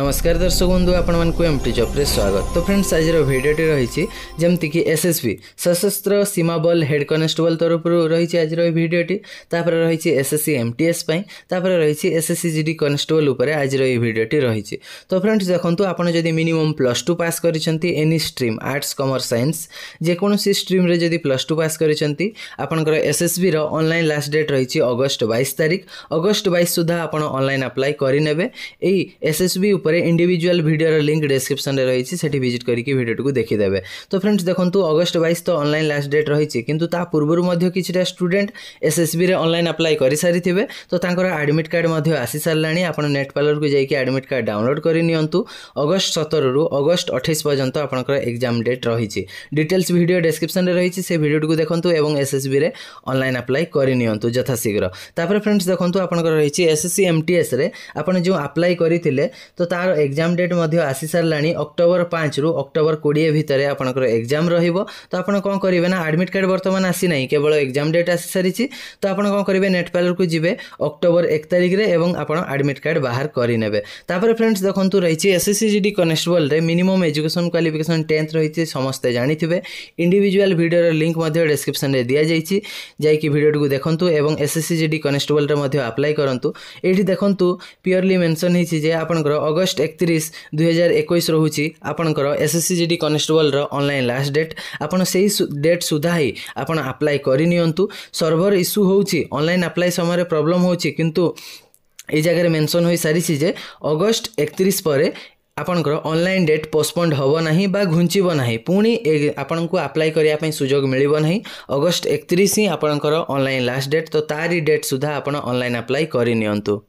নমস্কার দর্শক বন্ধু আপনার এমটি জব্রে স্বাগত তো ফ্রেন্ডস আজর ভিডিওটি রয়েছে যেমিকি এসএসবি সশস্ত্র সীমা বল হেড কনস্টেবল তরফর রয়েছে আজর এই ভিডিওটি তাপরে রয়েছে এসএসসি এমটিএস পাই তাপরে রয়েছে এসএসসি জিডি কনস্টেবল উপরে আজর এই ভিডিওটি রয়েছে তো ফ্রেন্ডস দেখুন আপনার যদি মিনিমম প্লস টু পাস করেছেন any stream arts commerce science যেকোনসি স্ট্রিম্রে যদি প্লস টু পাস করেছেন আপনার এসএসবির অনলাইন লাস্ট ডেট রয়েছে অগস্ট বাইশ তারিখ অগস্ট বাইশ সুদ্ধা আপনার অনলাইন আপ্লাই করে নেবে এই এসএসবি উপরে ইন্ডিভিজুয়াল ভিডিওর লিঙ্ক ডেসক্রিপশনে রয়েছে সেটি ভিজিট করিকি ভিডিওটিকে দেখিদেবে তো ফ্রেন্ডস দেখুন অগস্ট বাইশ তো অনলাইন লাস্ট ডেট রয়েছে কিন্তু তা পূর্বর মধ্যে কিছুটা স্টুডেন্ট এসএসবিরে অনলাইন আপ্লাই করে সারিথিবে তো তাঁর আডমিট কার্ড মধ্যে আসি সারা আপনার নেটপার্লরকে যাই আডমিট কার্ড ডাউনলোড করে নিয়ন্তু অগস্ট সতেরু অগস্ট অঠেইশ পর্যন্ত আপনার এক্সাম ডেট রয়েছে ডিটেলস ভিডিও ডেসক্রিপশনে রয়েছে সেই ভিডিওটিকে দেখুন এবং এসএসবিরে অনলাইন আপ্লাই করে নিয়ন্তু যথাশীঘ্র তাপরে ফ্রেন্ডস দেখুন আপনার রয়েছে এসএসসি এমটিএসরে আপনার যে আপ্লাই করে তো তার ଏକ୍ଜାମ୍ ଡେଟ୍ ମଧ୍ୟ ଆସିସାରିଲାଣି ଅକ୍ଟୋବର ପାଞ୍ଚରୁ ଅକ୍ଟୋବର କୋଡ଼ିଏ ଭିତରେ ଆପଣଙ୍କର ଏକ୍ଜାମ୍ ରହିବ ତ ଆପଣ କ'ଣ କରିବେ ନା ଆଡ଼ମିଟ୍ କାର୍ଡ଼ ବର୍ତ୍ତମାନ ଆସିନାହିଁ କେବଳ ଏକ୍ଜାମ୍ ଡେଟ୍ ଆସିସାରିଛି ତ ଆପଣ କ'ଣ କରିବେ ନେଟ୍ ପାର୍ଲରକୁ ଯିବେ ଅକ୍ଟୋବର ଏକ ତାରିଖରେ ଏବଂ ଆପଣ ଆଡ଼ମିଟ୍ କାର୍ଡ଼ ବାହାର କରିନେବେ ତାପରେ ଫ୍ରେଣ୍ଡସ୍ ଦେଖନ୍ତୁ ରହିଛି ଏସ୍ଏସ୍ସି ଜି ଡି କନେଷ୍ଟବଲ୍ରେ ମିନିମମ୍ ଏଜୁକେସନ୍ କ୍ୱାଲିଫିକେସନ୍ ଟେନ୍ଥ ରହିଛି ସମସ୍ତେ ଜାଣିଥିବେ ଇଣ୍ଡିଭିଜୁଆଲ୍ ଭିଡ଼ିଓର ଲିଙ୍କ୍ ମଧ୍ୟ ଡେସ୍କ୍ରିପ୍ସନ୍ରେ ଦିଆଯାଇଛି ଯାଇକି ଭିଡ଼ିଓଟିକୁ ଦେଖନ୍ତୁ ଏବଂ ଏସ୍ଏସ୍ସି ଜି ଡି କନେଷ୍ଟବଲ୍ରେ ମଧ୍ୟ ଆପ୍ଲାଏ କରନ୍ତୁ ଏଇଠି ଦେଖନ୍ତୁ ପିଓରଲି ମେନ୍ସନ୍ ହେଇଛି ଯେ ଆପଣଙ୍କର ଅଗଷ୍ଟ ଏକତିରିଶ ଦୁଇହଜାର ଏକୋଇଶ ରହୁଛି ଆପଣଙ୍କର ଏସ୍ଏସ୍ସି ଜି ଡି କନେଷ୍ଟେବଲ୍ର ଅନଲାଇନ୍ ଲାଷ୍ଟ ଡେଟ୍ ଆପଣ ସେଇ ଡେଟ୍ ସୁଦ୍ଧା ହିଁ ଆପଣ ଆପ୍ଲାଏ କରିନିଅନ୍ତୁ ସର୍ଭର ଇସ୍ୟୁ ହେଉଛି ଅନଲାଇନ୍ ଆପ୍ଲାଏ ସମୟରେ ପ୍ରୋବ୍ଲେମ୍ ହେଉଛି କିନ୍ତୁ এই জায়গায় মেনশন হয়ে সারিছি যে অগস্ট একত্রিশ পরে ଆପଣଙ୍କର ଅନଲାଇନ୍ ଡେଟ୍ ପୋଷ୍ଟପଣ୍ଡ ହେବ ନାହିଁ ବା ଘୁଞ୍ଚିବ ନାହିଁ ପୁଣି ଆପଣଙ୍କୁ ଆପ୍ଲାଏ କରିବା ପାଇଁ ସୁଯୋଗ ମିଳିବ ନାହିଁ ଅଗଷ୍ଟ ଏକତିରିଶ ହିଁ ଆପଣଙ୍କର ଅନଲାଇନ୍ ଲାଷ୍ଟ ଡେଟ୍ ତ ତାରି ଡେଟ୍ ସୁଦ୍ଧା ଆପଣ ଅନଲାଇନ୍ ଆପ୍ଲାଏ କରିନିଅନ୍ତୁ